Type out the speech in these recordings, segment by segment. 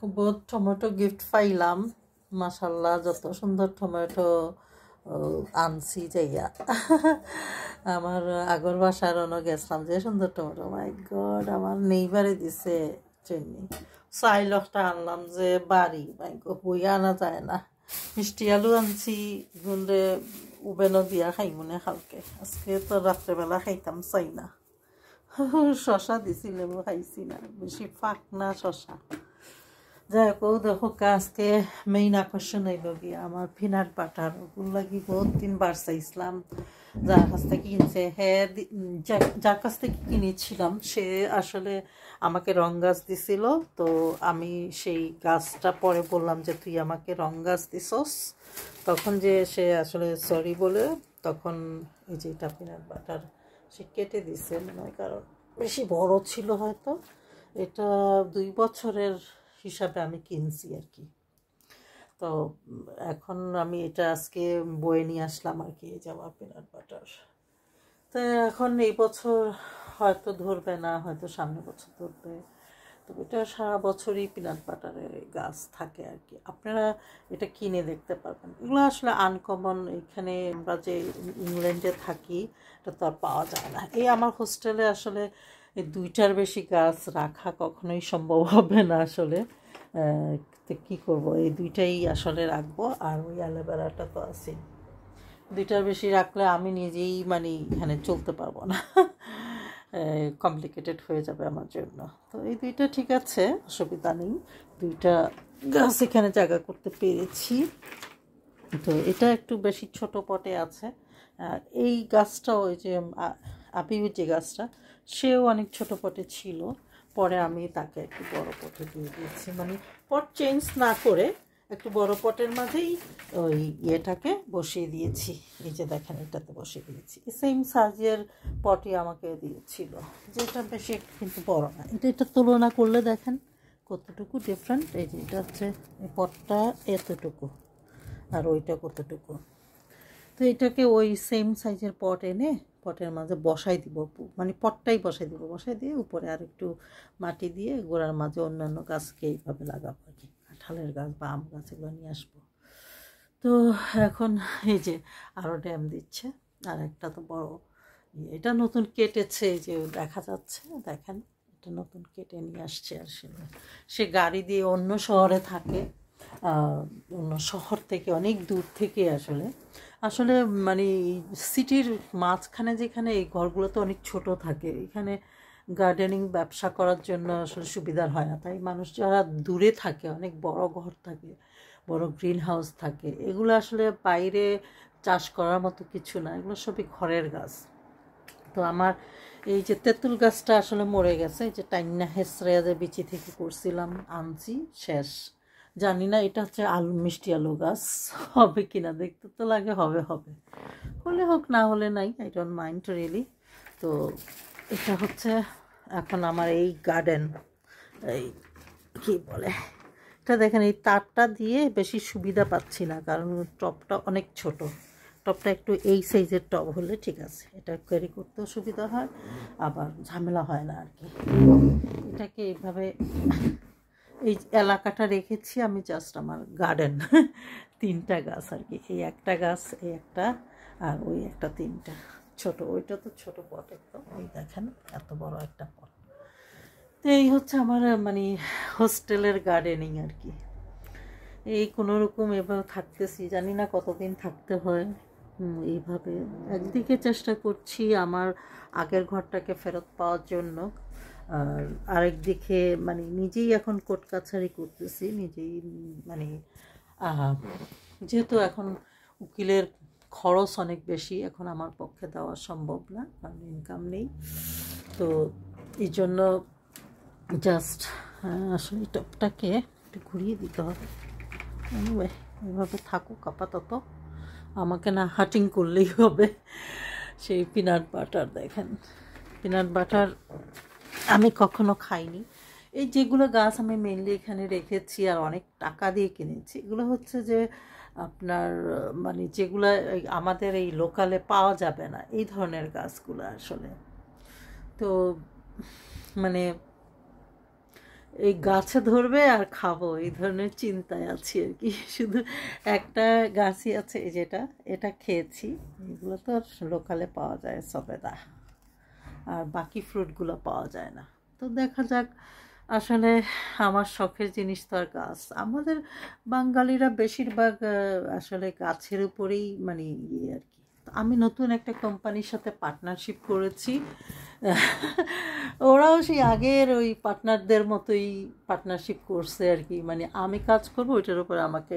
খুব বহুত tomato gift পাইলাম মাসাল্লাহ যত সুন্দর টমেটো আনছি যাইয়া আমার আগর বাসার অনেক গেছিলাম যে সুন্দর টমেটো মাই oh গড আমার নেইবারে দিছে চেনি চাই লকটা আনলাম যে বাড়ি মাই বই আনা যায় না মিষ্টি আলু আনছি গুনরে উবেন দিয়া খাই মনে খালকে আজকে তো রাত্রেবেলা খাইতাম চাই না শশা দিছিলে খাইছি না বেশি ফাঁক না শশা যাই হোক ও দেখো আজকে মেইন আকর্ষণ হইল কি আমার ফিনার বাটার ওগুলো কি বহুত বার চাইছিলাম যার কাছ থেকে কিনছে হ্যাঁ যার কাছ থেকে কিনেছিলাম সে আসলে আমাকে রং গাছ দিছিল তো আমি সেই গাছটা পরে বললাম যে তুই আমাকে রং গাছ দিছস তখন যে সে আসলে সরি বলে তখন এই যে এটা পিনাট বাটার সে কেটে দিছে মনে হয় কারণ বেশি বড় ছিল হয়তো এটা দুই বছরের হিসাবে আমি কিনছি আর কি তো এখন আমি এটা আজকে বয়ে নিয়ে আসলাম আর কি জামা পিনাট বাটার তো এখন এই বছর হয়তো ধরবে না হয়তো সামনে বছর ধরবে তো এটা সারা বছরই পিনাট বাটারের গাছ থাকে আর কি আপনারা এটা কিনে দেখতে পারবেন এগুলো আসলে আনকমন এখানে আমরা যে ইংল্যান্ডে থাকি এটা তো আর পাওয়া যায় না এই আমার হোস্টেলে আসলে দুইটার বেশি গাছ রাখা কখনোই সম্ভব হবে না আসলে তো কী করবো এই দুইটাই আসলে রাখবো আর ওই অ্যালোভেরাটা তো আছে দুইটার বেশি রাখলে আমি নিজেই মানে এখানে চলতে পারবো না কমপ্লিকেটেড হয়ে যাবে আমার জন্য তো এই দুইটা ঠিক আছে অসুবিধা নেই দুইটা গাছ এখানে জায়গা করতে পেরেছি তো এটা একটু বেশি ছোট পটে আছে এই গাছটা ওই যে আপিউ যে গাছটা সেও অনেক ছোট পটে ছিল পরে আমি তাকে একটু বড় পটে দিয়ে দিয়েছি মানে পট চেঞ্জ না করে একটু বড় পটের মাঝেই ওই ইয়েটাকে বসিয়ে দিয়েছি এই যে দেখেন এটাতে বসিয়ে দিয়েছি সেম সাইজের পটই আমাকে দিয়েছিল যেটা বেশি কিন্তু বড় না এটা এটা তুলনা করলে দেখেন কতটুকু ডিফারেন্ট এই যে এটা হচ্ছে এই পটটা এতটুকু আর ওইটা কতটুকু তো এটাকে ওই সেম সাইজের পট এনে পটের মাঝে বসাই দিব মানে পটটাই বসাই দিব বসাই দিয়ে উপরে আর একটু মাটি দিয়ে গোড়ার মাঝে অন্যান্য গাছকে এইভাবে লাগাবো আর কি কাঁঠালের গাছ বা আম গাছ এগুলো নিয়ে আসবো তো এখন এই যে আরও ড্যাম দিচ্ছে আর একটা তো বড় ইয়ে, এটা নতুন কেটেছে এই যে দেখা যাচ্ছে দেখেন এটা নতুন কেটে নিয়ে আসছে আর সে সে গাড়ি দিয়ে অন্য শহরে থাকে অন্য শহর থেকে অনেক দূর থেকে আসলে আসলে মানে সিটির মাঝখানে যেখানে এই ঘরগুলো তো অনেক ছোট থাকে এখানে গার্ডেনিং ব্যবসা করার জন্য আসলে সুবিধার হয় না তাই মানুষ যারা দূরে থাকে অনেক বড় ঘর থাকে বড় গ্রিন হাউস থাকে এগুলো আসলে বাইরে চাষ করার মতো কিছু না এগুলো সবই ঘরের গাছ তো আমার এই যে তেঁতুল গাছটা আসলে মরে গেছে এই যে টাইনা হেসরে বিচি থেকে করছিলাম আনছি শেষ জানি না এটা হচ্ছে আলু মিষ্টি আলু গাছ হবে কি না দেখতে তো লাগে হবে হবে হলে হোক না হলে নাই আই ডোন্ট মাইন্ড রিয়েলি তো এটা হচ্ছে এখন আমার এই গার্ডেন এই কী বলে এটা দেখেন এই তারটা দিয়ে বেশি সুবিধা পাচ্ছি না কারণ টপটা অনেক ছোট টপটা একটু এই সাইজের টপ হলে ঠিক আছে এটা ক্যারি করতেও সুবিধা হয় আবার ঝামেলা হয় না আর কি এটাকে এইভাবে এই এলাকাটা রেখেছি আমি জাস্ট আমার গার্ডেন তিনটা গাছ আর কি এই একটা গাছ এই একটা আর ওই একটা তিনটা ছোট ওইটা তো ছোট পট একদম ওই দেখেন এত বড় একটা পট তো এই হচ্ছে আমার মানে হোস্টেলের গার্ডেনিং আর কি এই কোনো রকম এভাবে থাকতেছি জানি না কতদিন থাকতে হয় এইভাবে একদিকে চেষ্টা করছি আমার আগের ঘরটাকে ফেরত পাওয়ার জন্য আর আরেক দিকে মানে নিজেই এখন কোর্ট কাছারি করতেছি নিজেই মানে যেহেতু এখন উকিলের খরচ অনেক বেশি এখন আমার পক্ষে দেওয়া সম্ভব না কারণ ইনকাম নেই তো এই জন্য জাস্ট আসলে টপটাকে একটু ঘুরিয়ে দিতে হবে এভাবে থাকুক আপাতত আমাকে না হাটিং করলেই হবে সেই পিনাট বাটার দেখেন পিনাট বাটার আমি কখনো খাইনি এই যেগুলো গাছ আমি মেনলি এখানে রেখেছি আর অনেক টাকা দিয়ে কিনেছি এগুলো হচ্ছে যে আপনার মানে যেগুলো আমাদের এই লোকালে পাওয়া যাবে না এই ধরনের গাছগুলো আসলে তো মানে এই গাছে ধরবে আর খাবো এই ধরনের চিন্তায় আছি আর কি শুধু একটা গাছই আছে যেটা এটা খেয়েছি এগুলো তো লোকালে পাওয়া যায় সবেদা আর বাকি ফ্রুটগুলো পাওয়া যায় না তো দেখা যাক আসলে আমার শখের জিনিস তো আর গাছ আমাদের বাঙালিরা বেশিরভাগ আসলে গাছের উপরেই মানে ইয়ে আর কি আমি নতুন একটা কোম্পানির সাথে পার্টনারশিপ করেছি ওরাও সেই আগের ওই পার্টনারদের মতোই পার্টনারশিপ করছে আর কি মানে আমি কাজ করব ওইটার উপরে আমাকে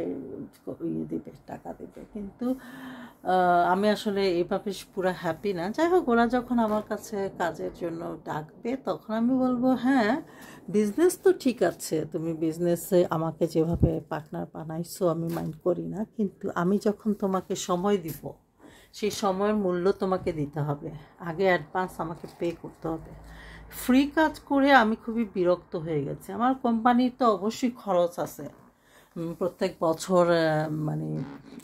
ইয়ে দেবে টাকা দেবে কিন্তু আমি আসলে এভাবে পুরো হ্যাপি না যাই হোক ওরা যখন আমার কাছে কাজের জন্য ডাকবে তখন আমি বলবো হ্যাঁ বিজনেস তো ঠিক আছে তুমি বিজনেসে আমাকে যেভাবে পার্টনার বানাইছো আমি মাইন্ড করি না কিন্তু আমি যখন তোমাকে সময় দিব সেই সময়ের মূল্য তোমাকে দিতে হবে আগে অ্যাডভান্স আমাকে পে করতে হবে ফ্রি কাজ করে আমি খুবই বিরক্ত হয়ে গেছি আমার কোম্পানির তো অবশ্যই খরচ আছে প্রত্যেক বছর মানে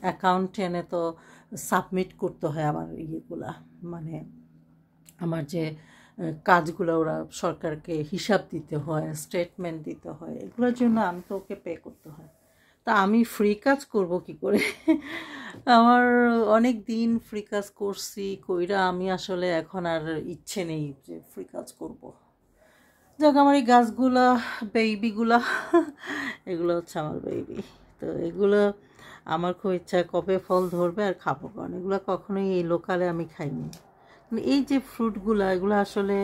অ্যাকাউন্টেনে তো সাবমিট করতে হয় আমার ইয়েগুলা মানে আমার যে কাজগুলো ওরা সরকারকে হিসাব দিতে হয় স্টেটমেন্ট দিতে হয় এগুলোর জন্য আমি তো ওকে পে করতে হয় তা আমি ফ্রি কাজ করব কি করে আমার অনেক দিন ফ্রি কাজ করছি কইরা আমি আসলে এখন আর ইচ্ছে নেই যে ফ্রি কাজ করব। যাক আমার এই গাছগুলা বেবিগুলা এগুলো হচ্ছে আমার বেবি তো এগুলো আমার খুব ইচ্ছা কবে ফল ধরবে আর খাবো কারণ এগুলো কখনোই এই লোকালে আমি খাইনি এই যে ফ্রুটগুলো এগুলো আসলে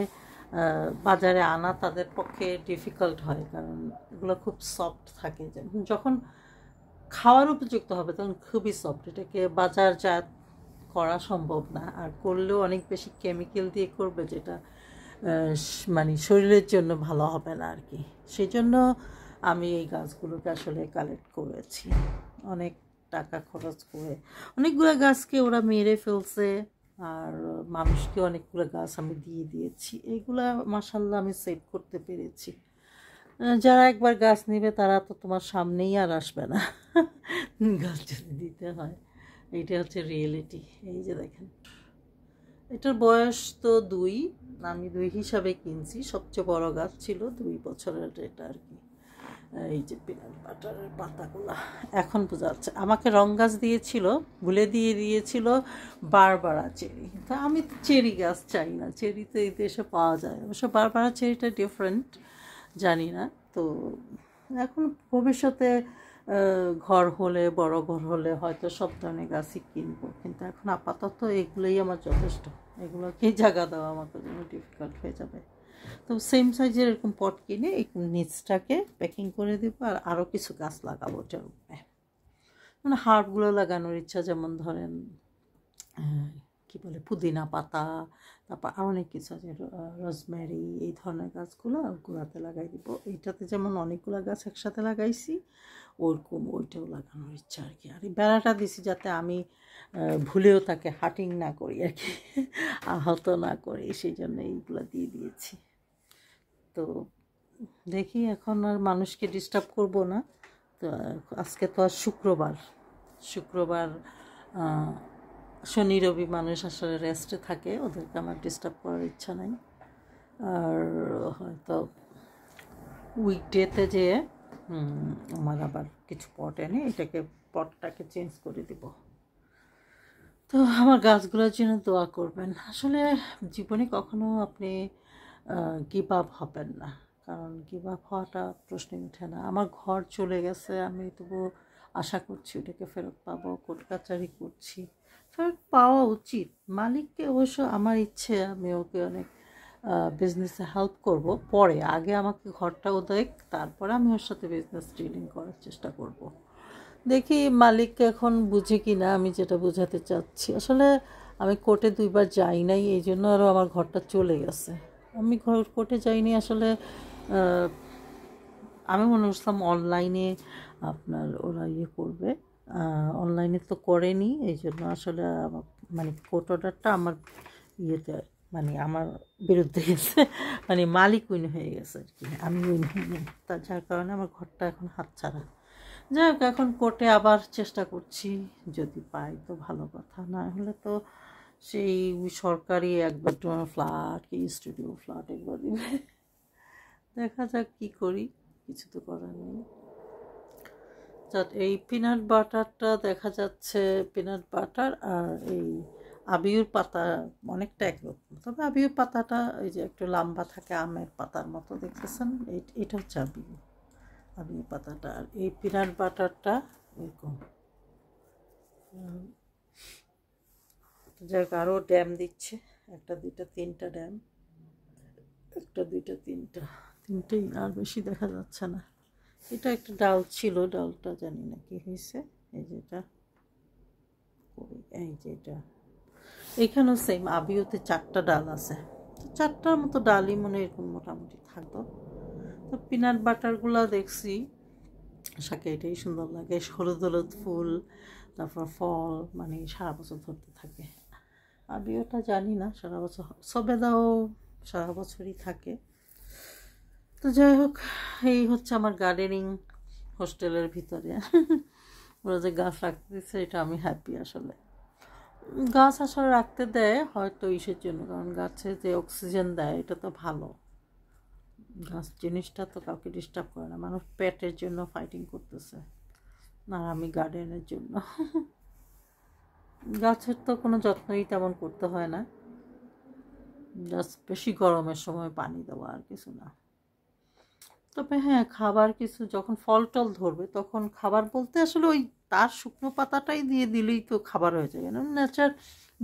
বাজারে আনা তাদের পক্ষে ডিফিকাল্ট হয় কারণ এগুলো খুব সফট থাকে যখন খাওয়ার উপযুক্ত হবে তখন খুবই সফট এটাকে বাজারজাত করা সম্ভব না আর করলেও অনেক বেশি কেমিক্যাল দিয়ে করবে যেটা মানে শরীরের জন্য ভালো হবে না আর কি সেই জন্য আমি এই গাছগুলোকে আসলে কালেক্ট করেছি অনেক টাকা খরচ করে অনেকগুলো গাছকে ওরা মেরে ফেলছে আর মানুষকে অনেকগুলো গাছ আমি দিয়ে দিয়েছি এগুলা মাসাল্লাহ আমি সেভ করতে পেরেছি যারা একবার গাছ নেবে তারা তো তোমার সামনেই আর আসবে না গাছ যদি দিতে হয় এটা হচ্ছে রিয়েলিটি এই যে দেখেন এটার বয়স তো দুই আমি দুই হিসাবে কিনছি সবচেয়ে বড় গাছ ছিল দুই বছরের এটা আর কি এই যে পিনাট বাটারের পাতাগুলো এখন বোঝা যাচ্ছে আমাকে রং গাছ দিয়েছিল ভুলে দিয়ে দিয়েছিল বারবারা চেরি তা আমি চেরি গাছ চাই না চেরি তো এই দেশে পাওয়া যায় অবশ্য বারবারা চেরিটা ডিফারেন্ট জানি না তো এখন ভবিষ্যতে ঘর হলে বড় ঘর হলে হয়তো সব ধরনের গাছই কিনবো কিন্তু এখন আপাতত এগুলোই আমার যথেষ্ট এগুলোকেই জায়গা দেওয়া আমার জন্য ডিফিকাল্ট হয়ে যাবে তো সেম সাইজের এরকম পট কিনে এই নিচটাকে প্যাকিং করে দেবো আর আরও কিছু গাছ লাগাবো ওটার উপরে মানে হার্বগুলো লাগানোর ইচ্ছা যেমন ধরেন কি বলে পুদিনা পাতা তারপর আর অনেক কিছু আছে রোজমেরি এই ধরনের গাছগুলো গোড়াতে লাগাই দিব এইটাতে যেমন অনেকগুলো গাছ একসাথে লাগাইছি ওরকম ওইটাও লাগানোর ইচ্ছা আর কি আর বেড়াটা দিছি যাতে আমি ভুলেও তাকে হাটিং না করি আর কি আহত না করি সেই জন্য এইগুলো দিয়ে দিয়েছি তো দেখি এখন আর মানুষকে ডিস্টার্ব করব না তো আজকে তো আর শুক্রবার শুক্রবার শনি রবি মানুষ আসলে রেস্টে থাকে ওদেরকে আমার ডিস্টার্ব করার ইচ্ছা নাই আর হয়তো উইকডেতে যেয়ে আমার আবার কিছু পট এনে এটাকে পটটাকে চেঞ্জ করে দিব তো আমার গাছগুলোর জন্য দোয়া করবেন আসলে জীবনে কখনো আপনি গিভ আপ হবেন না কারণ গিভ আপ হওয়াটা প্রশ্নই উঠে না আমার ঘর চলে গেছে আমি তবু আশা করছি ওটাকে ফেরত পাবো কোর্ট কাচারি করছি এফার্ট পাওয়া উচিত মালিককে অবশ্য আমার ইচ্ছে আমি ওকে অনেক বিজনেসে হেল্প করব পরে আগে আমাকে ঘরটা ও দেখ তারপরে আমি ওর সাথে বিজনেস ট্রেনিং করার চেষ্টা করব। দেখি মালিককে এখন বুঝে কি না আমি যেটা বোঝাতে চাচ্ছি আসলে আমি কোর্টে দুইবার যাই নাই এই জন্য আরও আমার ঘরটা চলে গেছে আমি ঘর কোর্টে যাইনি আসলে আমি মনে করছিলাম অনলাইনে আপনার ওরা ইয়ে করবে অনলাইনে তো করেনি এই জন্য আসলে মানে কোট অর্ডারটা আমার ইয়েতে মানে আমার বিরুদ্ধে গেছে মানে মালিক উইন হয়ে গেছে আর কি আমি উইন হইনি তা যার কারণে আমার ঘরটা এখন ছাড়া যাই হোক এখন কোর্টে আবার চেষ্টা করছি যদি পাই তো ভালো কথা না হলে তো সেই সরকারি এক বেডরুম ফ্ল্যাট কি স্টুডিও ফ্ল্যাট এগুলো দিবে দেখা যাক কী করি কিছু তো করার নেই অর্থাৎ এই পিনাট বাটারটা দেখা যাচ্ছে পিনাট বাটার আর এই আবিউর পাতা অনেকটা একরকম তবে আবিউর পাতাটা এই যে একটু লম্বা থাকে আমের পাতার মতো দেখতেছেন এটা হচ্ছে আবিউ আবিউর পাতাটা আর এই পিনাট বাটারটা এরকম যাক আরও ড্যাম দিচ্ছে একটা দুইটা তিনটা ড্যাম একটা দুইটা তিনটা তিনটেই আর বেশি দেখা যাচ্ছে না এটা একটা ডাল ছিল ডালটা জানি না কি হয়েছে এই যেটা এই যে এটা এখানেও সেম আবিওতে চারটা ডাল আছে চারটার মতো ডালই মনে এরকম মোটামুটি থাকতো তো পিনাট বাটারগুলো দেখছি শাকে এটাই সুন্দর লাগে হলুদ হলুদ ফুল তারপর ফল মানে সারা বছর ধরতে থাকে আবিওটা জানি না সারা বছর সবেদাও সারা বছরই থাকে তো যাই হোক এই হচ্ছে আমার গার্ডেনিং হোস্টেলের ভিতরে ওরা যে গাছ রাখতে দিচ্ছে এটা আমি হ্যাপি আসলে গাছ আসলে রাখতে দেয় হয়তো ইসের জন্য কারণ গাছে যে অক্সিজেন দেয় এটা তো ভালো গাছ জিনিসটা তো কাউকে ডিস্টার্ব করে না মানুষ পেটের জন্য ফাইটিং করতেছে না আমি গার্ডেনের জন্য গাছের তো কোনো যত্নই তেমন করতে হয় না জাস্ট বেশি গরমের সময় পানি দেওয়া আর কিছু না তবে হ্যাঁ খাবার কিছু যখন ফল টল ধরবে তখন খাবার বলতে আসলে ওই তার শুকনো পাতাটাই দিয়ে দিলেই তো খাবার হয়ে যাবে না নেচার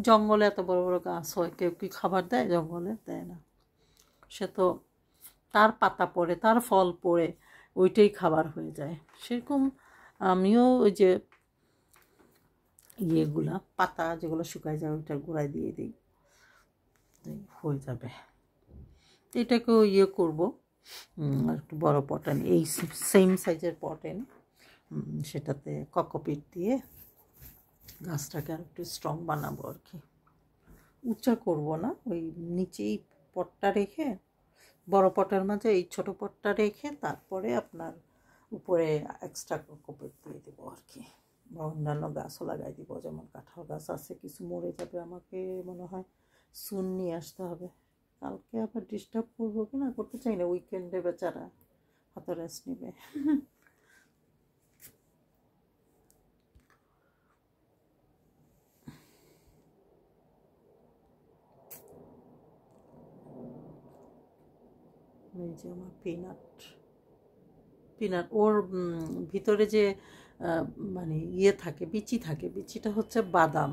জঙ্গলে এত বড় বড় গাছ হয় কেউ কি খাবার দেয় জঙ্গলে দেয় না সে তো তার পাতা পড়ে তার ফল পড়ে ওইটাই খাবার হয়ে যায় সেরকম আমিও ওই যে ইয়েগুলা পাতা যেগুলো শুকায় যায় ওইটার গোড়ায় দিয়ে দিই হয়ে যাবে এটাকেও ইয়ে করবো একটু বড় পট আনি এই সেম সাইজের পট এনে সেটাতে ককপিট দিয়ে গাছটাকে আর একটু স্ট্রং বানাবো আর কি উঁচা করব না ওই নিচেই পটটা রেখে বড় পটের মাঝে এই ছোট পটটা রেখে তারপরে আপনার উপরে এক্সট্রা ককপিট দিয়ে দেবো আর কি বা অন্যান্য গাছও লাগাই দিব যেমন কাঁঠাল গাছ আছে কিছু মরে যাবে আমাকে মনে হয় সুন নিয়ে আসতে হবে কালকে আবার ডিস্টার্ব করবো কি না করতে চাই না উইকেন্ডে বেচারা হাত রেস্ট নেবে এই যে আমার পিনাট পিনাট ওর ভিতরে যে মানে ইয়ে থাকে বিচি থাকে বিচিটা হচ্ছে বাদাম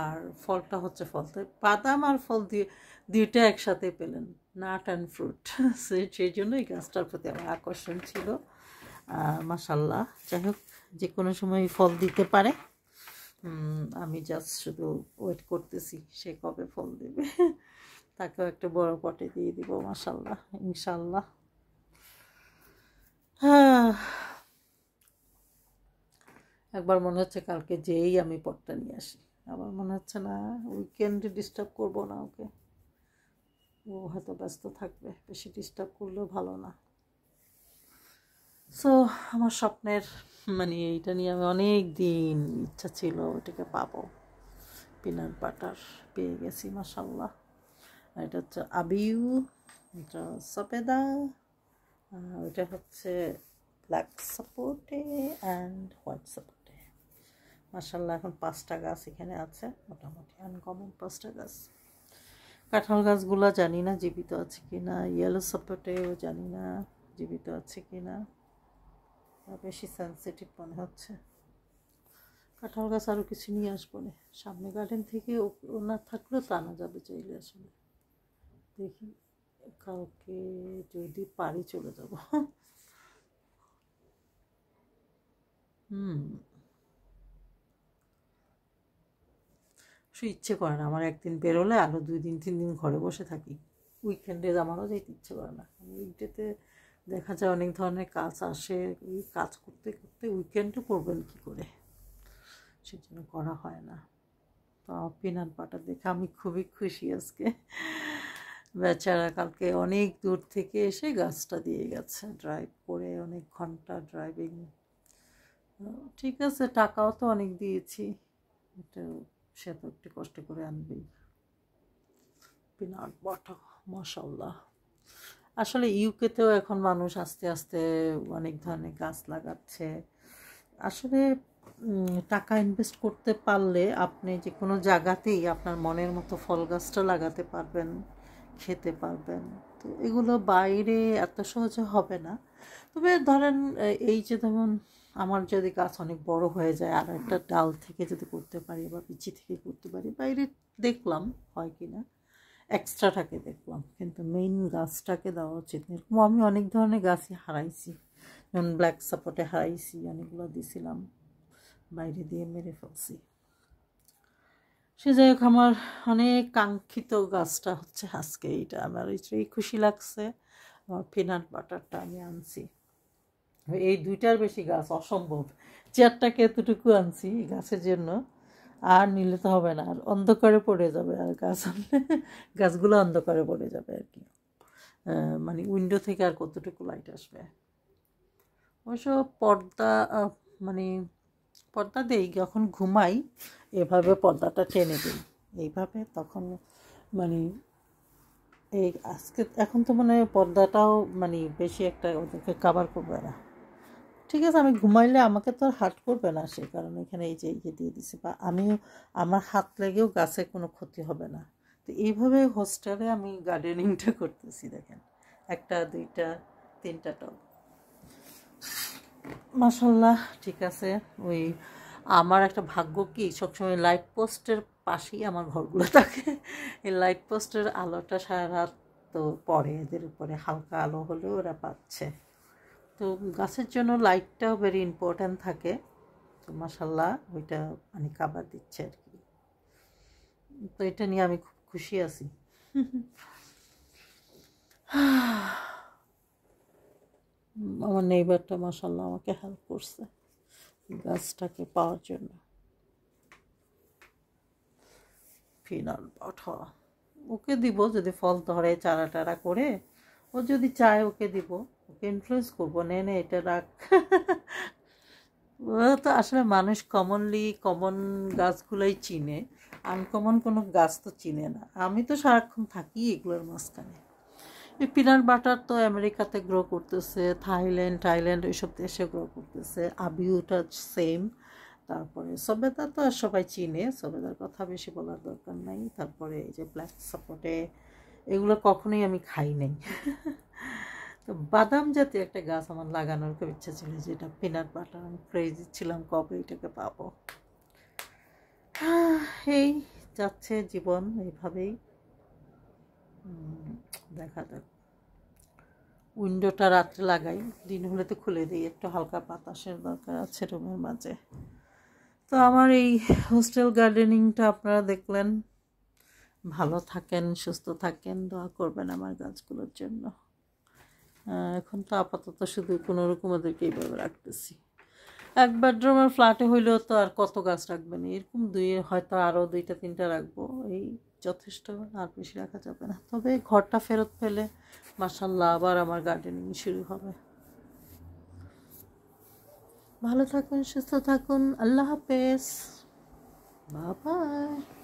আর ফলটা হচ্ছে ফল তো বাদাম আর ফল দিয়ে দুইটা একসাথে পেলেন নাট অ্যান্ড ফ্রুট সেই জন্য এই গাছটার প্রতি আমার আকর্ষণ ছিল মাসাল্লাহ যাই হোক যে কোনো সময় ফল দিতে পারে আমি জাস্ট শুধু ওয়েট করতেছি সে কবে ফল দেবে তাকেও একটা বড় পটে দিয়ে দিব মাসাল্লাহ ইনশাল্লাহ হ্যাঁ একবার মনে হচ্ছে কালকে যেই আমি পটটা নিয়ে আসি আবার মনে হচ্ছে না উইকেন্ডে ডিস্টার্ব করব না ওকে ও হয়তো ব্যস্ত থাকবে বেশি ডিস্টার্ব করলেও ভালো না সো আমার স্বপ্নের মানে এইটা নিয়ে আমি অনেক দিন ইচ্ছা ছিল ওটাকে পাবো পিনাট বাটার পেয়ে গেছি মাসাল্লাহ আর এটা হচ্ছে আবিউ এটা সপেদা ওটা হচ্ছে ব্ল্যাক সাপোর্টে অ্যান্ড হোয়াইট সাপোর্ট মার্শাল্লাহ এখন পাঁচটা গাছ এখানে আছে মোটামুটি আনকমন পাঁচটা গাছ কাঁঠাল গাছগুলো জানি না জীবিত আছে কি না ইয়েলো সাপোর্টেও জানি না জীবিত আছে কি না বেশি সেন্সিটিভ মনে হচ্ছে কাঁঠাল গাছ আরও কিছু নিয়ে আসবো না সামনে গার্ডেন থেকে না থাকলেও তা আনা যাবে চাইলে আসলে দেখি কালকে যদি পারি চলে যাব হুম কিছু ইচ্ছে করে না আমার একদিন বেরোলে আরও দুই দিন তিন দিন ঘরে বসে থাকি উইকেন্ডে আমারও যেতে ইচ্ছে করে না উইকডেতে দেখা যায় অনেক ধরনের কাজ আসে ওই কাজ করতে করতে উইকেন্ডে করবেন কী করে সেজন্য করা হয় না তো পিনাট বাটার দেখে আমি খুবই খুশি আজকে বেচারা কালকে অনেক দূর থেকে এসে গাছটা দিয়ে গেছে ড্রাইভ করে অনেক ঘন্টা ড্রাইভিং ঠিক আছে টাকাও তো অনেক দিয়েছি এটা সে তো একটু কষ্ট করে আনবেই পিনাট বাটার মশাল্লাহ আসলে ইউকেতেও এখন মানুষ আস্তে আস্তে অনেক ধরনের গাছ লাগাচ্ছে আসলে টাকা ইনভেস্ট করতে পারলে আপনি যে কোনো জায়গাতেই আপনার মনের মতো ফল গাছটা লাগাতে পারবেন খেতে পারবেন তো এগুলো বাইরে এত সহজে হবে না তবে ধরেন এই যে যেমন আমার যদি গাছ অনেক বড় হয়ে যায় আর একটা ডাল থেকে যদি করতে পারি বা পিচি থেকে করতে পারি বাইরে দেখলাম হয় কি না এক্সট্রাটাকে দেখলাম কিন্তু মেইন গাছটাকে দেওয়া উচিত এরকম আমি অনেক ধরনের গাছই হারাইছি যেমন ব্ল্যাক সাপোর্টে হারাইছি অনেকগুলো দিয়েছিলাম বাইরে দিয়ে মেরে ফেলছি সে যাই হোক আমার অনেক কাঙ্ক্ষিত গাছটা হচ্ছে আজকে এইটা আমার এই খুশি লাগছে আমার পিনাট বাটারটা আমি আনছি এই দুইটার বেশি গাছ অসম্ভব চেয়ারটাকে এতটুকু আনছি গাছের জন্য আর নিলে তো হবে না আর অন্ধকারে পড়ে যাবে আর গাছ গাছগুলো অন্ধকারে পড়ে যাবে আর কি মানে উইন্ডো থেকে আর কতটুকু লাইট আসবে অবশ্য পর্দা মানে পর্দা দেই যখন ঘুমাই এভাবে পর্দাটা টেনে দিই এইভাবে তখন মানে এই আজকে এখন তো মানে পর্দাটাও মানে বেশি একটা ওদেরকে কাভার করবে না ঠিক আছে আমি ঘুমাইলে আমাকে তো আর হাট করবে না সে কারণে এখানে এই যে ইয়ে দিয়ে দিছি বা আমিও আমার হাত লেগেও গাছে কোনো ক্ষতি হবে না তো এইভাবে হোস্টেলে আমি গার্ডেনিংটা করতেছি দেখেন একটা দুইটা তিনটা টব মাসাল্লাহ ঠিক আছে ওই আমার একটা ভাগ্য কি সবসময় লাইট পোস্টের পাশেই আমার ঘরগুলো থাকে এই লাইট পোস্টের আলোটা সারা রাত তো পরে এদের উপরে হালকা আলো হলেও ওরা পাচ্ছে তো গাছের জন্য লাইটটাও ভেরি ইম্পর্ট্যান্ট থাকে তো মাসাল্লাহ ওইটা মানে কাবার দিচ্ছে আর কি তো এটা নিয়ে আমি খুব খুশি আছি আমার নেইবারটা মাসাল্লাহ আমাকে হেল্প করছে গাছটাকে পাওয়ার জন্য ফিনাল পাঠা ওকে দিব যদি ফল ধরে চারা টারা করে ও যদি চায় ওকে দিব ওকে ইনফ্লুয়েন্স করবো নে নে এটা রাখ ওরা তো আসলে মানুষ কমনলি কমন গাছগুলোই চিনে আনকমন কোনো গাছ তো চিনে না আমি তো সারাক্ষণ থাকি এগুলোর মাঝখানে এই পিনাট বাটার তো আমেরিকাতে গ্রো করতেছে থাইল্যান্ড টাইল্যান্ড এইসব দেশে গ্রো করতেছে আবিউটা সেম তারপরে সবেদা তো আর সবাই চিনে সবেদার কথা বেশি বলার দরকার নাই তারপরে এই যে প্লাস্টিক সাপোর্টে এগুলো কখনোই আমি খাই নাই তো বাদাম জাতীয় একটা গাছ আমার লাগানোর খুব ইচ্ছা ছিল যেটা পিনাট বাটার আমি ক্রেজি ছিলাম কবে এটাকে পাবো এই যাচ্ছে জীবন এইভাবেই দেখা যাক উইন্ডোটা রাত্রে লাগাই দিন হলে তো খুলে দিই একটু হালকা বাতাসের দরকার আছে রুমের মাঝে তো আমার এই হোস্টেল গার্ডেনিংটা আপনারা দেখলেন ভালো থাকেন সুস্থ থাকেন দোয়া করবেন আমার গাছগুলোর জন্য এখন তো আপাতত শুধু কোনো রকম ওদেরকে এইভাবে রাখতেছি এক বেডরুমের ফ্ল্যাটে হইলেও তো আর কত গাছ রাখবে না এরকম দুই হয়তো আরও দুইটা তিনটা রাখবো এই যথেষ্ট আর বেশি রাখা যাবে না তবে ঘরটা ফেরত পেলে মাসাল্লাহ আবার আমার গার্ডেনিং শুরু হবে ভালো থাকুন সুস্থ থাকুন আল্লাহ হাফেজ বাবা